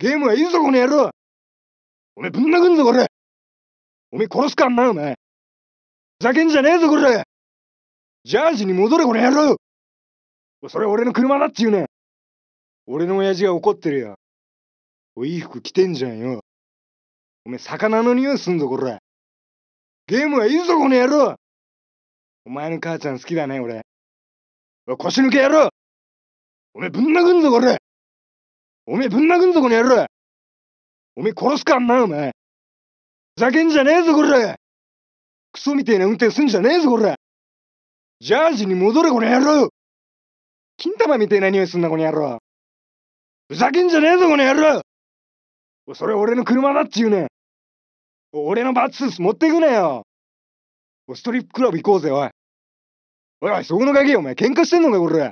ゲームはいいぞ、この野郎おめえぶん殴んぞ、これおめえ殺すからな、お前ふざけんじゃねえぞ、これジャージに戻れ、この野郎それ俺の車だって言うな俺の親父が怒ってるよ。おいい服着てんじゃんよ。おめえ魚の匂いすんぞ、これ。ゲームはいいぞ、この野郎お前の母ちゃん好きだね、俺。腰抜け野郎おめえぶん殴んぞ、これおめえぶん殴んぞこの野郎おめえ殺すかあんなお前ふざけんじゃねえぞこらクソみてえな運転すんじゃねえぞこらジャージに戻れこの野郎金玉みてえな匂いすんなこの野郎ふざけんじゃねえぞこの野郎それ俺の車だっちゅうねん俺のバッツース持っていくなよストリップクラブ行こうぜおいおいおいそこのガキお前喧嘩してんのかこれ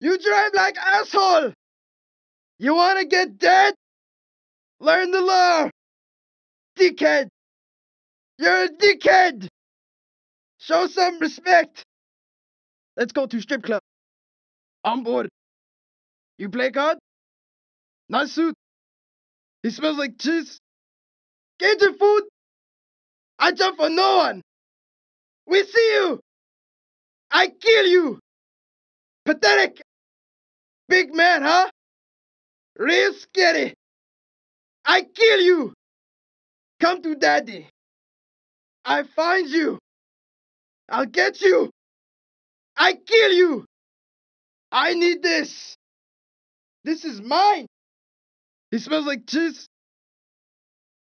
You drive like asshole! You wanna get dead? Learn the law! Dickhead! You're a dickhead! Show some respect! Let's go to strip club. On board. You play God? Nice suit. He smells like cheese. Get your food! I jump for no one! We see you! I kill you! Pathetic! Big man, huh? Real scary. I kill you. Come to daddy. I find you. I'll get you. I kill you. I need this. This is mine. It smells like cheese.